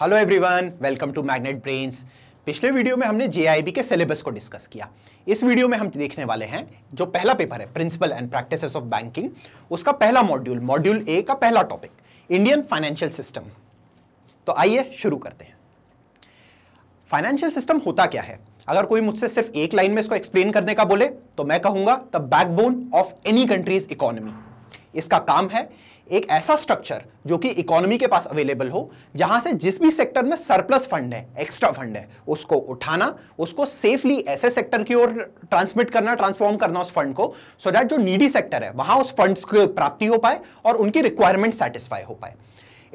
Hello everyone welcome to magnet brains पिछले video में हमने जे के सिलेबस को डिस्कस किया इस वीडियो में हम देखने वाले हैं जो पहला पेपर है principle and practices of banking उसका पहला मॉड्यूल मॉड्यूल ए का पहला टॉपिक इंडियन फाइनेंशियल सिस्टम तो आइए शुरू करते हैं फाइनेंशियल सिस्टम होता क्या है अगर कोई मुझसे सिर्फ एक लाइन में इसको एक्सप्लेन करने का बोले तो मैं कहूंगा the backbone of any country's economy इसका काम है एक ऐसा स्ट्रक्चर जो कि इकोनॉमी के पास अवेलेबल हो जहां से जिस भी सेक्टर में सरप्लस फंड है एक्स्ट्रा फंड है उसको उठाना उसको सेफली ऐसे सेक्टर की ओर ट्रांसमिट करना ट्रांसफॉर्म करना उस फंड को सो so दैट जो नीडी सेक्टर है वहां उस फंड प्राप्ति हो पाए और उनकी रिक्वायरमेंट सेटिस्फाई हो पाए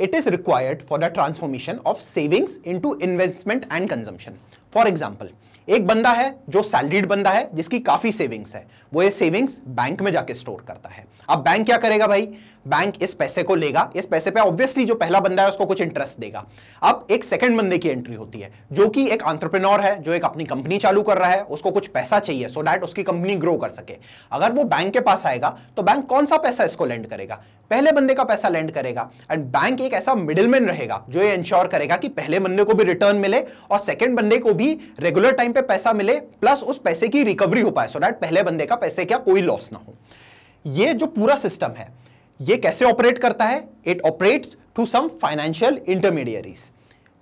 it is required for the transformation of savings in investment and consumption for example एक बंदा है जो सैलरीड बंदा है जिसकी काफी सेविंग्स है वो ये सेविंग्स बैंक में जाके स्टोर करता है अब बैंक क्या करेगा भाई बैंक इस पैसे को लेगा इस पैसे पे ऑब्वियसली जो पहला बंदा है उसको कुछ इंटरेस्ट देगा अब एक सेकंड बंदे की एंट्री होती है जो कि एक आंट्रप्रेनोर है जो एक अपनी कंपनी चालू कर रहा है उसको कुछ पैसा चाहिए सो so डैट उसकी कंपनी ग्रो कर सके अगर वो बैंक के पास आएगा तो बैंक कौन सा पैसा इसको लैंड करेगा पहले बंदे का पैसा लैंड करेगा एंड बैंक एक ऐसा मिडिलमैन रहेगा जो ये इंश्योर करेगा कि पहले बंदे को भी रिटर्न मिले और सेकंड बंदे को भी रेगुलर टाइम पे पैसा मिले प्लस उस पैसे की रिकवरी हो पाए सो so डैट पहले बंदे का पैसे क्या कोई लॉस ना हो ये जो पूरा सिस्टम है ये कैसे ऑपरेट करता है it operates to some financial intermediaries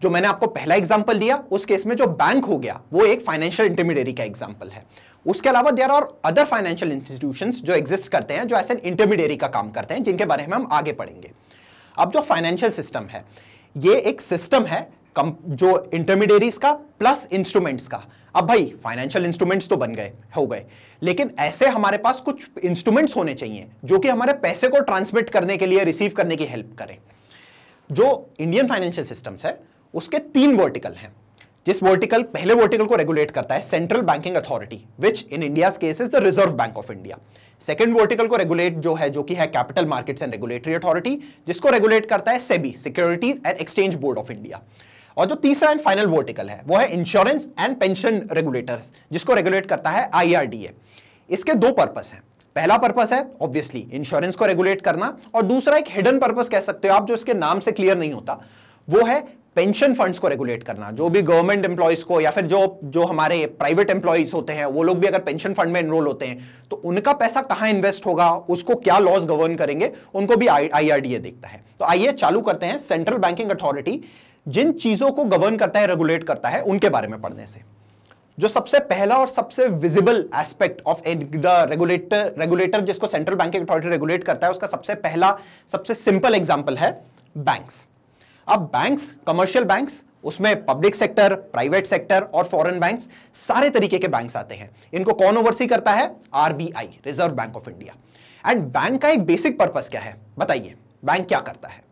जो मैंने आपको पहला एग्जाम्पल दिया उस केस में जो बैंक हो गया वो एक फाइनेंशियल इंटरमीडियरी का एग्जाम्पल है उसके अलावा there are other financial institution जो एग्जिस्ट करते हैं जो ऐसे इंटरमीडियरी का काम करते हैं जिनके बारे में हम आगे पढ़ेंगे अब जो फाइनेंशियल सिस्टम है ये एक सिस्टम है जो इंटरमीडियरीज का प्लस इंस्ट्रूमेंट्स का अब भाई फाइनेंशियल इंस्ट्रूमेंट्स तो बन गए हो गए लेकिन ऐसे हमारे पास कुछ इंस्ट्रूमेंट्स होने चाहिए जो कि हमारे पैसे को ट्रांसमिट करने के लिए रिसीव करने की हेल्प करें जो इंडियन फाइनेंशियल सिस्टम्स है उसके तीन वर्टिकल हैं जिस वर्टिकल पहले वर्टिकल को रेगुलेट करता है central banking authority which in India case is the Reserve Bank of India second vertical को रेगुलेट जो है जो कि है capital markets and regulatory authority जिसको रेगुलेट करता है SEBI securities and exchange board of India और जो तीसरा एंड फाइनल वर्टिकल है वो है इंश्योरेंस एंड पेंशन रेगुलेटर जिसको रेगुलेट करता है आईआरडीए इसके दो पर्पस हैं पहला पर्पस है ऑब्वियसली इंश्योरेंस को रेगुलेट करना और दूसरा एक हिडन पर्पस कह सकते हो आप जो इसके नाम से क्लियर नहीं होता वो है पेंशन फंड्स को रेगुलेट करना जो भी गवर्नमेंट एम्प्लॉयज को या फिर जो जो हमारे प्राइवेट एम्प्लॉयज होते हैं वो लोग भी अगर पेंशन फंड में एनरोल होते हैं तो उनका पैसा कहां इन्वेस्ट होगा उसको क्या लॉस गवर्न करेंगे उनको भी आईआरडीए देखता है तो आइए चालू करते हैं सेंट्रल बैंकिंग अथॉरिटी जिन चीजों को गवर्न करता है रेगुलेट करता है उनके बारे में पढ़ने से जो सबसे पहला और सबसे visible aspect of the regulator regulator जिसको सेंट्रल बैंक अथॉरिटी रेगुलेट करता है उसका सबसे पहला सबसे सिंपल एग्जाम्पल है बैंक्स अब बैंक्स कमर्शियल बैंक्स उसमें पब्लिक सेक्टर प्राइवेट सेक्टर और फॉरेन बैंक्स सारे तरीके के बैंक्स आते हैं इनको कौन ओवरसी करता है RBI Reserve Bank of India and bank का एक बेसिक पर्पस क्या है बताइए बैंक क्या करता है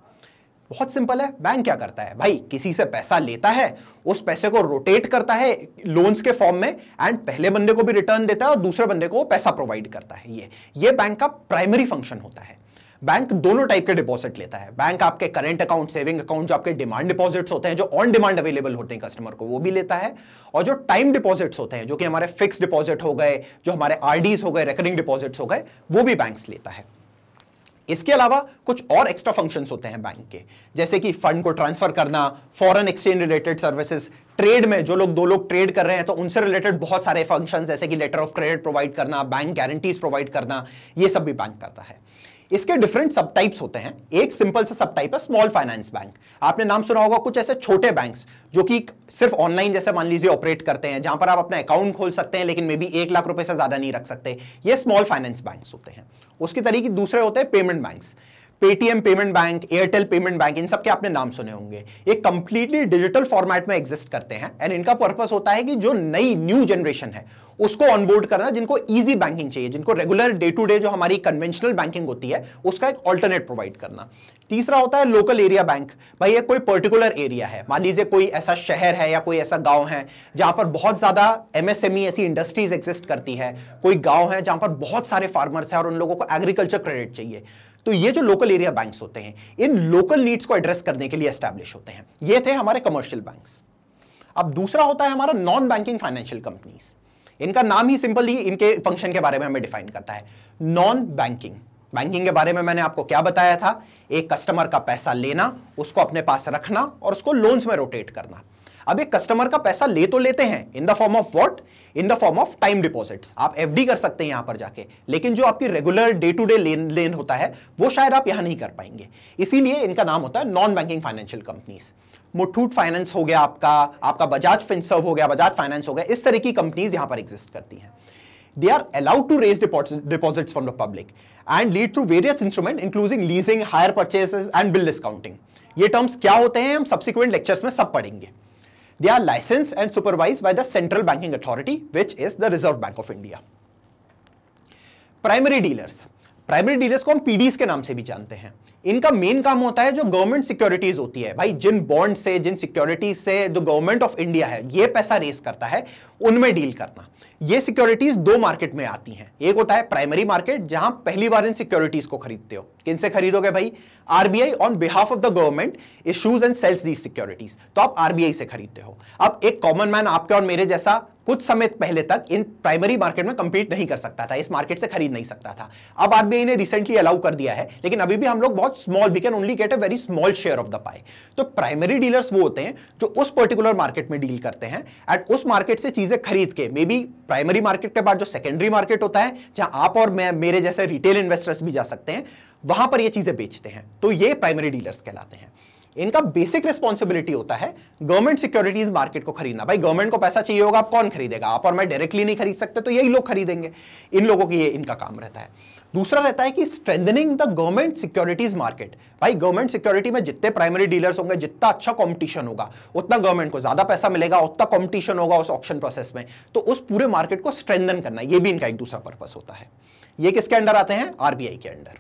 बहुत सिंपल है बैंक क्या करता है भाई किसी से पैसा लेता है उस पैसे को रोटेट करता है लोन्स के फॉर्म में एंड पहले बंदे को भी रिटर्न देता है और दूसरे बंदे को पैसा प्रोवाइड करता है ये ये बैंक का प्राइमरी फंक्शन होता है बैंक दोनों टाइप के डिपॉजिट लेता है बैंक आपके करंट अकाउंट सेविंग अकाउंट जो आपके डिमांड डिपॉजिट्स होते हैं जो ऑन डिमांड अवेलेबल होते हैं कस्टमर को वो भी लेता है और जो टाइम डिपॉजिट्स होते हैं जो कि हमारे फिक्स डिपॉजिट हो गए जो हमारे आरडीज हो गए रेकरिंग डिपॉजिट्स हो गए वो भी बैंक लेता है इसके अलावा कुछ और एक्स्ट्रा फंक्शंस होते हैं बैंक के जैसे कि फंड को ट्रांसफर करना foreign exchange related services trade में जो लोग दो लोग ट्रेड कर रहे हैं तो उनसे रिलेटेड बहुत सारे फंक्शंस जैसे कि लेटर ऑफ क्रेडिट प्रोवाइड करना बैंक गारंटीज प्रोवाइड करना ये सब भी बैंक करता है इसके डिफरेंट सब टाइप्स होते हैं एक सिंपल सा सब टाइप है स्मॉल फाइनेंस बैंक आपने नाम सुना होगा कुछ ऐसे छोटे बैंक्स जो कि सिर्फ ऑनलाइन जैसे मान लीजिए ऑपरेट करते हैं जहां पर आप अपना अकाउंट खोल सकते हैं लेकिन मे बी एक लाख रुपए से ज्यादा नहीं रख सकते ये स्मॉल फाइनेंस बैंक होते हैं उसकी तरीके दूसरे होते हैं payment banks Paytm payment bank Airtel payment bank इन सब के आपने नाम सुने होंगे ये कंप्लीटली डिजिटल फॉर्मेट में एग्जिस्ट करते हैं एंड इनका पर्पस होता है कि जो नई न्यू जनरेशन है उसको ऑनबोर्ड करना जिनको इजी बैंकिंग चाहिए जिनको रेगुलर डे टू डे जो हमारी कन्वेंशनल बैंकिंग होती है उसका एक ऑल्टरनेट प्रोवाइड करना तीसरा होता है लोकल एरिया बैंक भाई ये कोई पर्टिकुलर एरिया है मान लीजिए कोई ऐसा शहर है या कोई ऐसा गांव है जहां पर बहुत ज्यादा एमएसएमई e ऐसी इंडस्ट्रीज एग्जिस्ट करती है कोई गांव है जहां पर बहुत सारे फार्मर्स हैं और उन लोगों को एग्रीकल्चर क्रेडिट चाहिए तो ये जो लोकल एरिया बैंक्स होते हैं इन लोकल नीड्स को एड्रेस करने के लिए एस्टैब्लिश होते हैं ये थे हमारे कमर्शियल बैंक्स अब दूसरा होता है हमारा नॉन बैंकिंग फाइनेंशियल कंपनीज इनका नाम ही ही इनके फंक्शन के बारे में हमें डिफाइन करता है नॉन बैंकिंग बैंकिंग के बारे में मैंने आपको क्या बताया था एक कस्टमर का पैसा लेना उसको अपने पास रखना और उसको लोन्स में रोटेट करना अब एक कस्टमर का पैसा ले तो लेते हैं in the form of what in the form of time deposits आप एफडी कर सकते हैं यहां पर जाके लेकिन जो आपकी रेगुलर डे टू डे लेन लेन होता है वो शायद आप यहां नहीं कर पाएंगे इसीलिए इनका नाम होता है non banking financial companies Muthoot Finance हो गया आपका आपका बजाज फिंसर्व हो गया बजाज फाइनेंस हो गया इस तरह की कंपनीज यहां पर एग्जिस्ट करती हैं they are allowed to raise deposits from the public and lead to various instrument including leasing hire purchase and bill discounting ये टर्म्स क्या होते हैं हम सब्सिक्वेंट लेक्चर्स में सब पढ़ेंगे They are licensed and supervised by the central banking authority, which is the Reserve Bank of India. Primary dealers primary dealers को हम पीडीएस के नाम से भी जानते हैं इनका मेन काम होता है जो गवर्नमेंट सिक्योरिटीज होती है भाई जिन बॉन्ड से जिन सिक्योरिटीज से जो गवर्नमेंट ऑफ इंडिया है ये पैसा रेस करता है उनमें डील करना ये सिक्योरिटीज दो मार्केट में आती हैं एक होता है प्राइमरी मार्केट जहां पहली बार इन सिक्योरिटीज को खरीदते हो से खरीदोगे भाई RBI on behalf of the government issues and sells these securities तो आप आरबीआई से खरीदते हो अब एक कॉमन मैन आपके और मेरे जैसा कुछ समय पहले तक इन प्राइमरी मार्केट में कंपीट नहीं कर सकता था इस मार्केट से खरीद नहीं सकता था अब आरबीआई ने रिसेंटली अलाउ कर दिया है लेकिन अभी भी हम लोग बहुत small we can only get a very small share of the pie तो प्राइमरी डीलर्स वो होते हैं जो उस पर्टिकुलर मार्केट में डील करते हैं एंड उस मार्केट से चीजें खरीद के मे बी प्राइमरी मार्केट के बाद जो सेकेंडरी मार्केट होता है जहां आप और मैं मेरे जैसे रिटेल इन्वेस्टर्स भी जा सकते हैं वहां पर ये चीजें बेचते हैं तो ये प्राइमरी डीलर्स कहलाते हैं इनका बेसिक रिस्पॉन्सिबिलिटी होता है गवर्नमेंट सिक्योरिटीज मार्केट को खरीदना भाई गवर्नमेंट को पैसा चाहिए होगा आप कौन खरीदेगा आप और मैं डायरेक्टली नहीं खरीद सकते तो यही लोग खरीदेंगे इन लोगों की ये इनका काम रहता है दूसरा रहता है कि strengthening the government securities market भाई गवर्नमेंट सिक्योरिटी में जितने प्राइमरी डीलर्स होंगे जितना अच्छा कॉम्पिटिशन होगा उतना गवर्नमेंट को ज्यादा पैसा मिलेगा उतना कॉम्पिटिशन होगा उस ऑप्शन प्रोसेस में तो उस पूरे मार्केट को स्ट्रेंथन करना ये भी इनका एक दूसरा पर्पस होता है ये किसके अंडर आते हैं आरबीआई के अंडर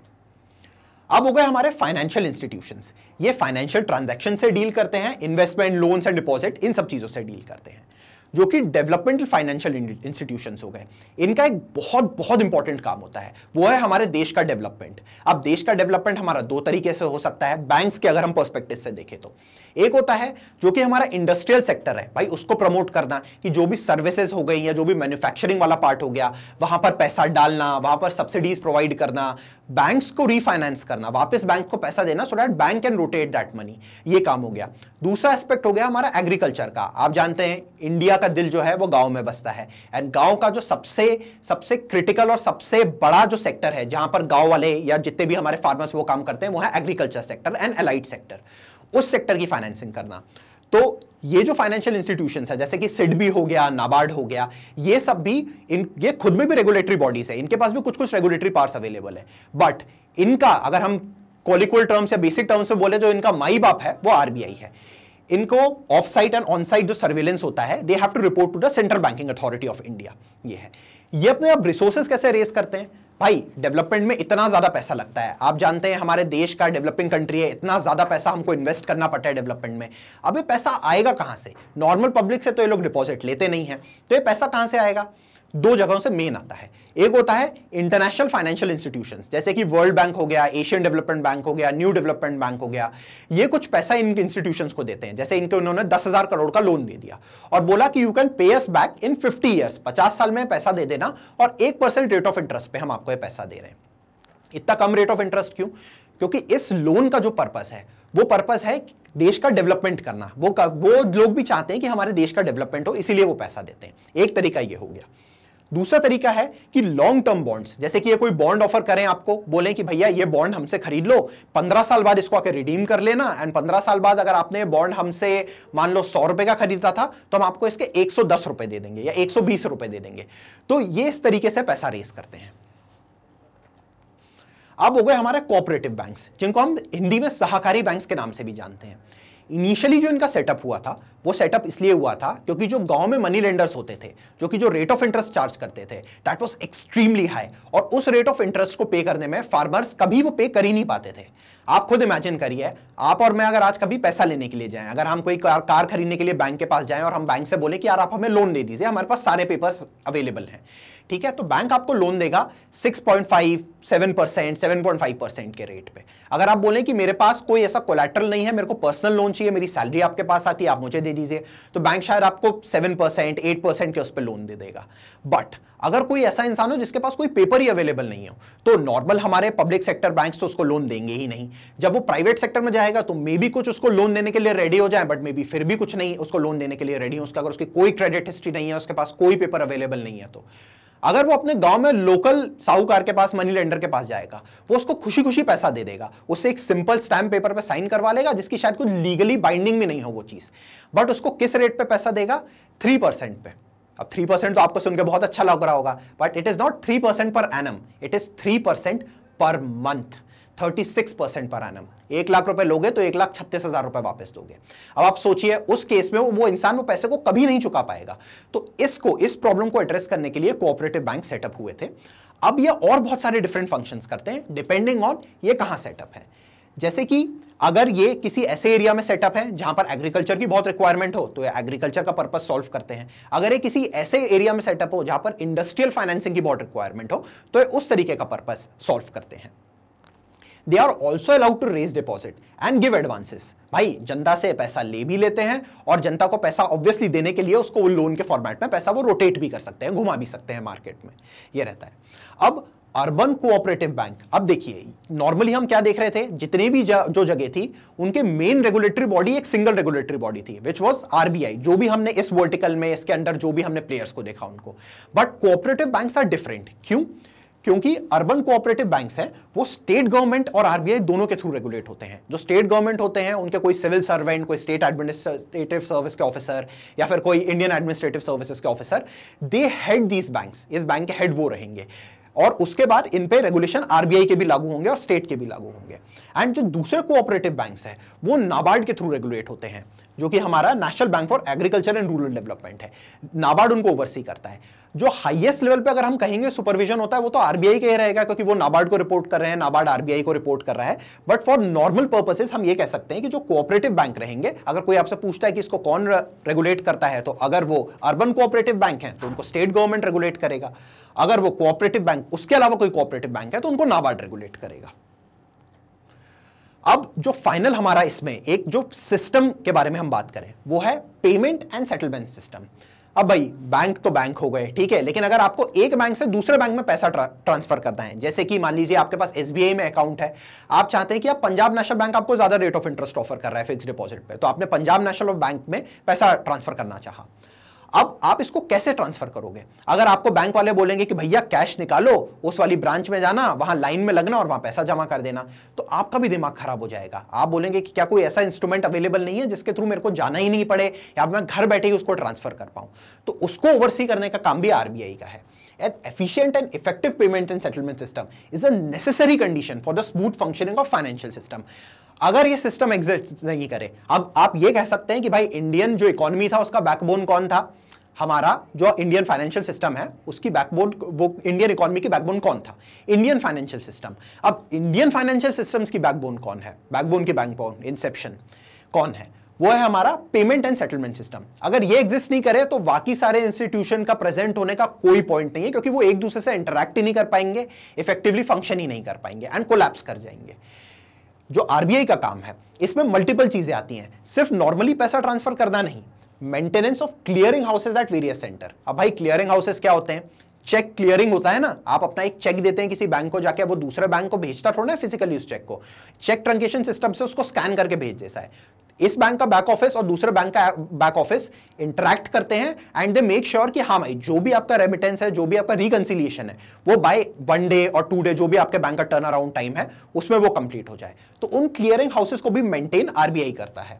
अब हो गए हमारे फाइनेंशियल इंस्टीट्यूशन ये फाइनेंशियल ट्रांजेक्शन से डील करते हैं इन्वेस्टमेंट लोन्स एंड डिपॉजिट इन सब चीजों से डील करते हैं जो कि डेवलपमेंटल फाइनेंशियल इंस्टीट्यूशंस हो गए इनका एक बहुत बहुत इंपॉर्टेंट काम होता है वो है हमारे देश का डेवलपमेंट अब देश का डेवलपमेंट हमारा दो तरीके से हो सकता है बैंक्स के अगर हम पर्सपेक्टिव से देखें तो एक होता है जो कि हमारा इंडस्ट्रियल सेक्टर है भाई उसको प्रमोट करना कि जो भी सर्विसेज हो गई या जो भी मैन्युफैक्चरिंग वाला पार्ट हो गया वहां पर पैसा डालना वहां पर सब्सिडीज प्रोवाइड करना बैंक्स को रीफाइनेंस करना वापस बैंक को पैसा देना so that bank can rotate that money ये काम हो गया दूसरा एस्पेक्ट हो गया हमारा एग्रीकल्चर का आप जानते हैं इंडिया का दिल जो है वो गाँव में बसता है एंड गांव का जो सबसे सबसे क्रिटिकल और सबसे बड़ा जो सेक्टर है जहां पर गांव वाले या जितने भी हमारे फार्मर्स वो काम करते हैं वो है agriculture sector and allied sector उस सेक्टर की फाइनेंसिंग करना तो ये जो फाइनेंशियल इंस्टीट्यूशन है जैसे कि सिडबी हो गया नाबार्ड हो गया ये सब भी इन ये खुद में भी रेगुलेटरी बॉडीज है इनके पास भी कुछ कुछ रेगुलेटरी पार्ट्स अवेलेबल है बट इनका अगर हम कॉलिकुअल टर्म्स या बेसिक टर्म्स में बोले जो इनका माई बाप है वो आरबीआई है इनको off site and on site जो सर्वेलेंस होता है they have to report to the central banking authority of India ये है ये अपने आप रिसोर्सेज कैसे रेस करते हैं भाई डेवलपमेंट में इतना ज्यादा पैसा लगता है आप जानते हैं हमारे देश का डेवलपिंग कंट्री है इतना ज्यादा पैसा हमको इन्वेस्ट करना पड़ता है डेवलपमेंट में अब ये पैसा आएगा कहां से नॉर्मल पब्लिक से तो ये लोग डिपॉजिट लेते नहीं है तो ये पैसा कहां से आएगा दो जगहों से मेन आता है एक होता है इंटरनेशनल फाइनेंशियल इंस्टीट्यूशन जैसे कि वर्ल्ड बैंक हो गया एशियन डेवलपमेंट बैंक हो गया न्यू डेवलपमेंट बैंक हो गया ये कुछ पैसा इन इंस्टीट्यूशन को देते हैं जैसे इनके उन्होंने दस हजार करोड़ का लोन दे दिया और बोला कि you can pay us back in fifty years पचास साल में पैसा दे देना और एक परसेंट रेट ऑफ इंटरेस्ट पे हम आपको ये पैसा दे रहे हैं इतना कम रेट ऑफ इंटरेस्ट क्यों क्योंकि इस लोन का जो पर्पस है वो पर्पस है देश का डेवलपमेंट करना वो कर, वो लोग भी चाहते हैं कि हमारे देश का डेवलपमेंट हो इसीलिए वो पैसा देते हैं एक तरीका ये हो गया दूसरा तरीका है कि लॉन्ग टर्म बॉन्ड्स जैसे कि ये कोई बॉन्ड ऑफर करें आपको बोले कि भैया ये बॉन्ड हमसे खरीद लो पंद्रह साल बाद इसको आके रिडीम कर लेना एंड पंद्रह साल बाद अगर आपने बॉन्ड हमसे मान लो सौ रुपए का खरीदा था तो हम आपको इसके एक रुपए दे देंगे या एक रुपए दे देंगे तो ये इस तरीके से पैसा रेस करते हैं अब हो गए हमारे कोऑपरेटिव बैंक्स जिनको हम हिंदी में सहकारी बैंक्स के नाम से भी जानते हैं इनिशियली जो इनका सेटअप हुआ था वो सेटअप इसलिए हुआ था क्योंकि जो गांव में मनी लेंडर्स होते थे जो कि जो रेट ऑफ इंटरेस्ट चार्ज करते थे दैट वॉज एक्सट्रीमली हाई और उस रेट ऑफ इंटरेस्ट को पे करने में फार्मर्स कभी वो पे कर ही नहीं पाते थे आप खुद इमेजिन करिए आप और मैं अगर आज कभी पैसा लेने के लिए जाएं अगर हम कोई कार, कार खरीदने के लिए बैंक के पास जाएं और हम बैंक से बोले कि यार आप हमें लोन दे दीजिए हमारे पास सारे पेपर्स अवेलेबल हैं ठीक है तो बैंक आपको लोन देगा 6.5 7 7.5% सेवन परसेंट के रेट पे अगर आप बोलें कि मेरे पास कोई ऐसा कोलेट्रल नहीं है मेरे को पर्सनल लोन चाहिए मेरी सैलरी आपके पास आती है आप मुझे दे दीजिए तो बैंक शायद आपको 7 परसेंट के उस पर लोन दे देगा बट अगर कोई ऐसा इंसान हो जिसके पास कोई पेपर ही अवेलेबल नहीं हो तो नॉर्मल हमारे पब्लिक सेक्टर बैंक्स तो उसको लोन देंगे ही नहीं जब वो प्राइवेट सेक्टर में जाएगा तो मे भी कुछ उसको लोन देने के लिए रेडी हो जाए बट मे भी फिर भी कुछ नहीं उसको लोन देने के लिए रेडी हो उसका अगर उसकी कोई क्रेडिट हिस्ट्री नहीं है उसके पास कोई पेपर अवेलेबल नहीं है तो अगर वो अपने गांव में लोकल साहूकार के पास मनी लेंडर के पास जाएगा वो उसको खुशी खुशी पैसा दे देगा उससे एक सिंपल स्टैम्प पेपर पे साइन करवा लेगा जिसकी शायद कुछ लीगली बाइंडिंग भी नहीं हो वो चीज़ बट उसको किस रेट पे पैसा देगा थ्री परसेंट पे अब थ्री परसेंट तो आपको सुनकर बहुत अच्छा लग रहा होगा but it is not three percent per annum it is three percent per month thirty six percent per annum एक लाख रुपए लोगे तो एक लाख छत्तीस हजार रुपए वापस दोगे अब आप सोचिए उस केस में वो इंसान वो पैसे को कभी नहीं चुका पाएगा तो इसको इस प्रॉब्लम को एड्रेस करने के लिए कोऑपरेटिव बैंक सेटअप हुए थे अब ये और बहुत सारे डिफरेंट फंक्शन करते हैं डिपेंडिंग ऑन ये कहाँ सेटअप है जैसे कि अगर ये किसी ऐसे एरिया में सेटअप है जहां पर एग्रीकल्चर की बहुत रिक्वायरमेंट हो तो ये एग्रीकल्चर का पर्पस सॉल्व करते हैं अगर ये किसी ऐसे एरिया में सेटअप हो जहां पर इंडस्ट्रियल फाइनेंसिंग की बहुत रिक्वायरमेंट हो तो ये उस तरीके का पर्पस सॉल्व करते हैं they are also allowed to raise deposit and give advances भाई जनता से पैसा ले भी लेते हैं और जनता को पैसा ऑब्वियसली देने के लिए उसको लोन के फॉर्मेट में पैसा वो रोटेट भी कर सकते हैं घुमा भी सकते हैं मार्केट में ये रहता है अब अर्बन कोऑपरेटिव बैंक अब देखिए नॉर्मली हम क्या देख रहे थे जितने भी जो जगह थी उनके मेन रेगुलेटरी बॉडी एक सिंगल रेगुलेटरी बॉडी थी विच वॉज आरबीआई जो भी हमने इस वर्टिकल में इसके अंडर जो भी हमने प्लेयर्स को देखा उनको but cooperative banks are different क्यों क्योंकि अर्बन कोऑपरेटिव बैंक्स हैं वो स्टेट गवर्नमेंट और आरबीआई दोनों के थ्रू रेगुलेट होते हैं जो स्टेट गवर्नमेंट होते हैं उनके कोई सिविल सर्वेंट कोई स्टेट एडमिनिस्ट्रेटिव सर्विस के ऑफिसर या फिर कोई इंडियन एडमिनिस्ट्रेटिव सर्विसेज के officer they head these banks इस बैंक के हेड वो रहेंगे और उसके बाद इन पे रेगुलेशन आरबीआई के भी लागू होंगे और स्टेट के भी लागू होंगे एंड जो दूसरे कोऑपरेटिव बैंक्स हैं वो नाबार्ड के थ्रू रेगुलेट होते हैं जो कि हमारा national bank for agriculture and rural development है नाबार्ड उनको ओवरसी करता है जो हाईएस्ट लेवल पे अगर हम कहेंगे सुपरविजन होता है वो तो आरबीआई का ही रहेगा क्योंकि वो नाबार्ड को रिपोर्ट कर रहे हैं नाबार्ड आरबीआई को रिपोर्ट कर रहा है बट फॉर नॉर्मल पर्पसेस हम ये कह सकते हैं कि जो कोऑपरेटिव बैंक रहेंगे अगर कोई आपसे पूछता है कि इसको कौन रेगुलेट करता है तो अगर वो अर्बन कोऑपरेटिव बैंक है तो उनको स्टेट गवर्नमेंट रेगुलेट करेगा अगर वो कोऑपरेटिव बैंक उसके अलावा कोई कोऑपरेटिव बैंक है तो उनको नाबार्ड रेगुलेट करेगा अब जो फाइनल हमारा इसमें एक जो सिस्टम के बारे में हम बात करें वो है पेमेंट एंड सेटलमेंट सिस्टम अब भाई बैंक तो बैंक हो गए ठीक है लेकिन अगर आपको एक बैंक से दूसरे बैंक में पैसा ट्रा, ट्रांसफर करना है जैसे कि मान लीजिए आपके पास एस में अकाउंट है आप चाहते हैं कि आप पंजाब नेशनल बैंक आपको ज्यादा रेट ऑफ इंटरेस्ट ऑफर कर रहा है फिक्स डिपॉजिट पे तो आपने पंजाब नेशनल बैंक में पैसा ट्रांसफर करना चाहा अब आप इसको कैसे ट्रांसफर करोगे अगर आपको बैंक वाले बोलेंगे कि भैया कैश निकालो उस वाली ब्रांच में जाना वहां लाइन में लगना और वहां पैसा जमा कर देना तो आपका भी दिमाग खराब हो जाएगा आप बोलेंगे कि क्या कोई ऐसा इंस्ट्रूमेंट अवेलेबल नहीं है जिसके थ्रू मेरे को जाना ही नहीं पड़े या मैं घर बैठे ही उसको ट्रांसफर कर पाऊं तो उसको ओवरसी करने का काम भी आरबीआई का है an efficient and effective payment and settlement system is a necessary condition for the smooth functioning of financial system अगर ये सिस्टम एग्जिस्ट नहीं करे अब आप ये कह सकते हैं कि भाई इंडियन जो इकोनॉमी था उसका बैकबोन कौन था हमारा जो इंडियन फाइनेंशियल सिस्टम है उसकी बैकबोन वो इंडियन इकोनॉमी की बैकबोन कौन था इंडियन फाइनेंशियल सिस्टम अब इंडियन फाइनेंशियल सिस्टम्स की बैकबोन कौन है बैकबोन की बैकबोन इंसेप्शन कौन है वो है हमारा पेमेंट एंड सेटलमेंट सिस्टम अगर ये एग्जिस्ट नहीं करे तो बाकी सारे इंस्टीट्यूशन का प्रेजेंट होने का कोई पॉइंट नहीं है क्योंकि वो एक दूसरे से इंटरेक्ट ही नहीं कर पाएंगे इफेक्टिवली फंक्शन ही नहीं कर पाएंगे एंड कोलैप्स कर जाएंगे जो आरबीआई का काम है इसमें मल्टीपल चीजें आती हैं सिर्फ नॉर्मली पैसा ट्रांसफर करना नहीं maintenance of clearing houses at various center अब भाई क्लियरिंग हाउसेज क्या होते हैं चेक क्लियरिंग होता है ना आप अपना एक चेक देते हैं किसी बैंक को जाके वो दूसरे बैंक को भेजता थोड़ा ना फिजिकली उस चेक को चेक ट्रंकेशन सिस्टम से उसको स्कैन करके भेज देता है इस बैंक का बैक ऑफिस और दूसरे बैंक का बैक ऑफिस इंटरेक्ट करते हैं एंड दे मेक श्योर कि हाँ भाई जो भी आपका रेमिटेंस है जो भी आपका रिकन्सिलियेशन है वो बाय वन डे और टू डे जो भी आपके बैंक का टर्न अराउंड टाइम है उसमें वो कंप्लीट हो जाए तो उन क्लियरिंग हाउसेस को भी मेंटेन आरबीआई करता है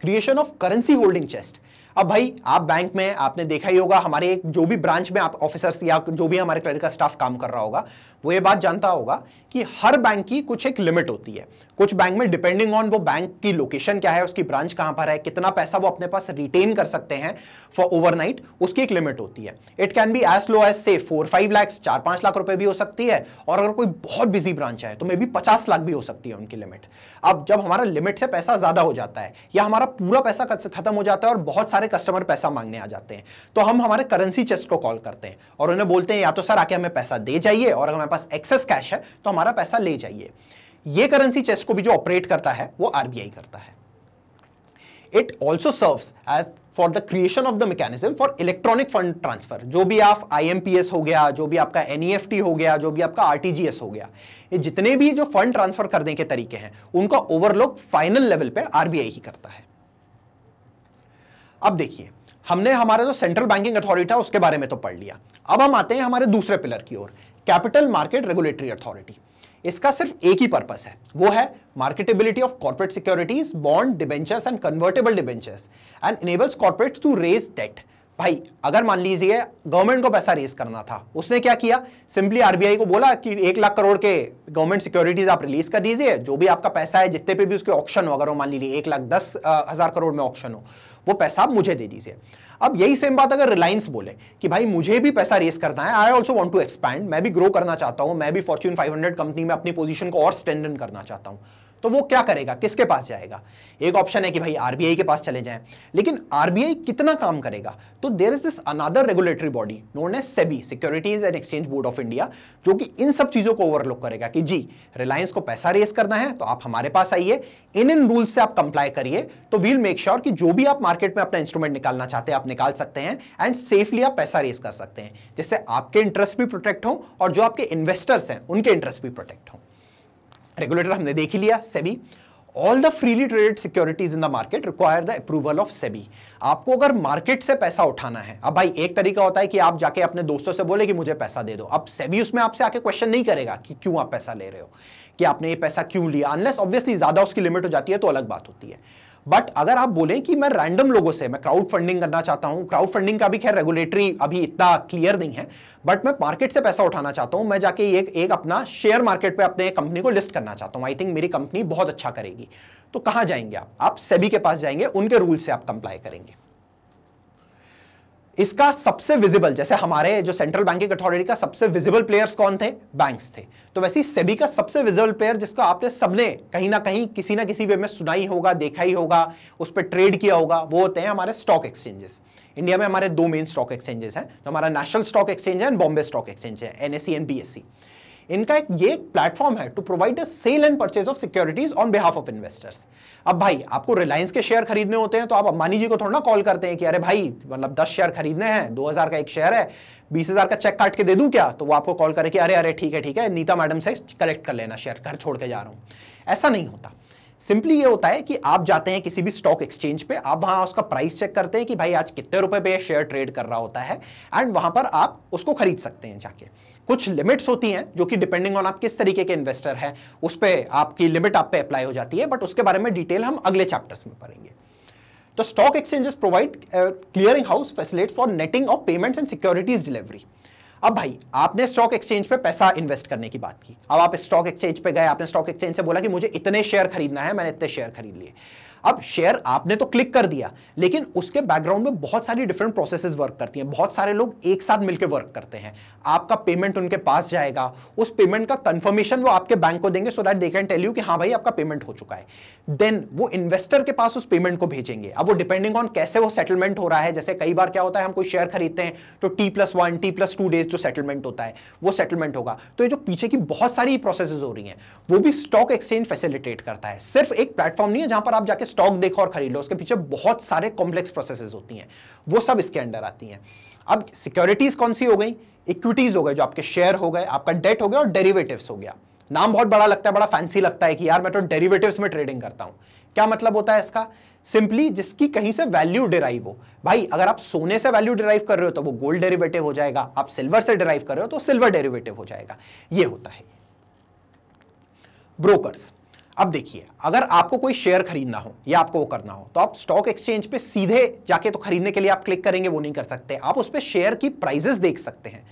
creation of currency holding chest अब भाई आप बैंक में आपने देखा ही होगा हमारे एक जो भी ब्रांच में आप ऑफिसर्स या जो भी हमारे क्रेडिट का स्टाफ काम कर रहा होगा वो ये बात जानता होगा कि हर बैंक की कुछ एक लिमिट होती है कुछ बैंक में डिपेंडिंग ऑन वो बैंक की लोकेशन क्या है उसकी ब्रांच कहां पर है कितना पैसा वो अपने पास रिटेन कर सकते हैं फॉर ओवरनाइट उसकी एक लिमिट होती है it can be as low as से फोर फाइव लैक्स चार पांच लाख रुपए भी हो सकती है और अगर कोई बहुत बिजी ब्रांच है तो मे बी पचास लाख भी हो सकती है उनकी लिमिट अब जब हमारा लिमिट से पैसा ज्यादा हो जाता है या हमारा पूरा पैसा खत्म हो जाता है और बहुत सारे सारे कस्टमर पैसा मांगने आ जाते हैं तो हम हमारे करेंसी चेस्ट को कॉल करते हैं और उन्हें बोलते हैं या तो सर आके हमें पैसा दे जाइए और हमारे पास एक्सेस कैश है तो हमारा पैसा ले जाइए ये करेंसी चेस्ट को भी जो ऑपरेट करता है वो आरबीआई करता है it also serve as for the creation of the mechanism for electronic fund transfer जो भी आप आईएमपीएस हो गया जो भी आपका एनईएफटी e हो गया जो भी आपका आरटीजीएस हो गया ये जितने भी जो फंड ट्रांसफर करने के तरीके हैं उनका ओवरलुक फाइनल लेवल पे आरबीआई ही करता है अब देखिए हमने हमारे जो सेंट्रल बैंकिंग अथॉरिटी है उसके बारे में तो पढ़ लिया अब हम आते हैं हमारे दूसरे पिलर की ओर कैपिटल मार्केट रेगुलेटरी अथॉरिटी इसका सिर्फ एक ही पर्पस है वो है marketability of corporate securities bond debentures and convertible debentures and enables corporates to raise debt भाई अगर मान लीजिए गवर्नमेंट को पैसा रेज करना था उसने क्या किया सिंपली आरबीआई को बोला कि एक लाख करोड़ के गवर्नमेंट सिक्योरिटीज आप रिलीज कर दीजिए जो भी आपका पैसा है जितने पे भी उसके ऑप्शन हो अगर वो मान लीजिए एक लाख दस हजार करोड़ में ऑप्शन हो वो पैसा आप मुझे दे दीजिए अब यही सेम बात अगर रिलायंस बोले कि भाई मुझे भी पैसा रेस करना है I also want to expand मैं भी ग्रो करना चाहता हूं मैं भी फॉर्च्यून फाइव कंपनी में अपनी पोजिशन को और स्टेंडन करना चाहता हूं तो वो क्या करेगा किसके पास जाएगा एक ऑप्शन है कि भाई आरबीआई के पास चले जाए लेकिन आरबीआई कितना काम करेगा तो there is this another regulatory body known as SEBI securities and exchange board of India जो कि इन सब चीजों को ओवरलुक करेगा कि जी रिलायंस को पैसा रेस करना है तो आप हमारे पास आइए इन इन रूल्स से आप कंप्लाई करिए तो वील मेक श्योर कि जो भी आप मार्केट में अपना इंस्ट्रूमेंट निकालना चाहते हैं आप निकाल सकते हैं एंड सेफली आप पैसा रेस कर सकते हैं जिससे आपके इंटरेस्ट भी प्रोटेक्ट हो और जो आपके इन्वेस्टर्स हैं उनके इंटरेस्ट भी प्रोटेक्ट हों रेगुलेटर हमने देख ही लिया SEBI all the freely traded securities in the market require the approval of SEBI आपको अगर मार्केट से पैसा उठाना है अब भाई एक तरीका होता है कि आप जाके अपने दोस्तों से बोले कि मुझे पैसा दे दो अब सेबी उसमें आपसे आके क्वेश्चन नहीं करेगा कि क्यों आप पैसा ले रहे हो कि आपने ये पैसा क्यों लिया अनलेस ऑब्वियसली ज्यादा उसकी लिमिट हो जाती है तो अलग बात होती है बट अगर आप बोले कि मैं रैंडम लोगों से मैं क्राउड फंडिंग करना चाहता हूं क्राउड फंडिंग का भी खैर रेगुलेटरी अभी इतना क्लियर नहीं है बट मैं मार्केट से पैसा उठाना चाहता हूं मैं जाके एक एक अपना शेयर मार्केट पे अपने कंपनी को लिस्ट करना चाहता हूं आई थिंक मेरी कंपनी बहुत अच्छा करेगी तो कहां जाएंगे आप सेबी के पास जाएंगे उनके रूल से आप कंप्लाई करेंगे इसका सबसे विजिबल जैसे हमारे जो सेंट्रल बैंकिंग अथॉरिटी का सबसे विजिबल प्लेयर्स कौन थे बैंक्स थे तो वैसे ही सेबी का सबसे विजिबल प्लेयर जिसको आपने सबने कहीं ना कहीं किसी ना किसी वे में सुनाई होगा देखा ही होगा उस पर ट्रेड किया होगा वो होते हैं हमारे स्टॉक एक्सचेंजेस इंडिया में हमारे दो मेन स्टॉक एक्सचेंजेस हैं जो तो हमारा नेशनल स्टॉक एक्सचेंज है एंड बॉम्बे स्टॉक एक्सचेंज है एनएससी एंड बी इनका एक ये प्लेटफॉर्म है to provide the sale and purchase of securities on behalf of investors अब भाई आपको रिलायंस के शेयर खरीदने होते हैं तो आप अंबानी जी को थोड़ा ना कॉल करते हैं कि अरे भाई मतलब दस शेयर खरीदने हैं दो हजार का एक शेयर है बीस हजार का चेक काट के दे दूं क्या तो वो आपको कॉल करे कि अरे अरे ठीक है ठीक है नीता मैडम से कलेक्ट कर लेना शेयर घर छोड़ के जा रहा हूँ ऐसा नहीं होता सिंपली ये होता है कि आप जाते हैं किसी भी स्टॉक एक्सचेंज पे आप वहां उसका प्राइस चेक करते हैं कि भाई आज कितने रुपए पे शेयर ट्रेड कर रहा होता है एंड वहां पर आप उसको खरीद सकते हैं जाके कुछ लिमिट्स होती हैं जो कि डिपेंडिंग ऑन आप किस तरीके के इन्वेस्टर हैं उस पर आपकी लिमिट आप पे अप्लाई हो जाती है बट उसके बारे में डिटेल हम अगले चैप्टर्स में पढ़ेंगे तो stock exchanges provide clearing house facility for netting of payments and securities delivery अब भाई आपने स्टॉक एक्सचेंज पे पैसा इन्वेस्ट करने की बात की अब आप स्टॉक एक्सचेंज पे गए आपने स्टॉक एक्सचेंज से बोला कि मुझे इतने शेयर खरीदना है मैंने इतने शेयर खरीद लिए अब शेयर आपने तो क्लिक कर दिया लेकिन उसके बैकग्राउंड में बहुत सारी डिफरेंट प्रोसेसेस वर्क करती हैं बहुत सारे लोग एक साथ मिलकर वर्क करते हैं आपका पेमेंट उनके पास जाएगा उस पेमेंट का कंफर्मेशन वो आपके बैंक को देंगे so that they can tell you कि हाँ भाई आपका पेमेंट हो चुका है देन वो इन्वेस्टर के पास उस पेमेंट को भेजेंगे अब वो डिपेंडिंग ऑन कैसे वो सेटलमेंट हो रहा है जैसे कई बार क्या होता है हम कोई शेयर खरीदते हैं तो T plus one T plus two days जो सेटलमेंट होता है वो सेटलमेंट होगा तो ये जो पीछे की बहुत सारी प्रोसेस हो रही है वो भी स्टॉक एक्सचेंज फैसिलिटेट करता है सिर्फ एक प्लेटफॉर्म नहीं है जहां पर आप जाके स्टॉक देखो और खरीद लो उसके पीछे बहुत सारे कॉम्प्लेक्स प्रोसेसेस होती हैं वो सब इसके अंडर आती हैं अब सिक्योरिटीज कौन सी हो गई इक्विटीज हो गए जो आपके शेयर हो गए आपका डेट हो गया और डेरिवेटिव्स हो गया नाम बहुत बड़ा लगता है बड़ा फैंसी लगता है कि यार मैं तो डेरिवेटिव्स में ट्रेडिंग करता हूं क्या मतलब होता है इसका सिंपली जिसकी कहीं से वैल्यू डिराइव हो भाई अगर आप सोने से वैल्यू डिराइव कर रहे हो तो वो गोल्ड डेरिवेटिव हो जाएगा आप सिल्वर से डिराइव कर रहे हो तो सिल्वर डेरिवेटिव हो जाएगा ये होता है ब्रोकर्स अब देखिए अगर आपको कोई शेयर खरीदना हो या आपको वो करना हो तो आप स्टॉक एक्सचेंज पे सीधे जाके तो खरीदने के लिए आप क्लिक करेंगे वो नहीं कर सकते आप उस पर शेयर की प्राइजेस देख सकते हैं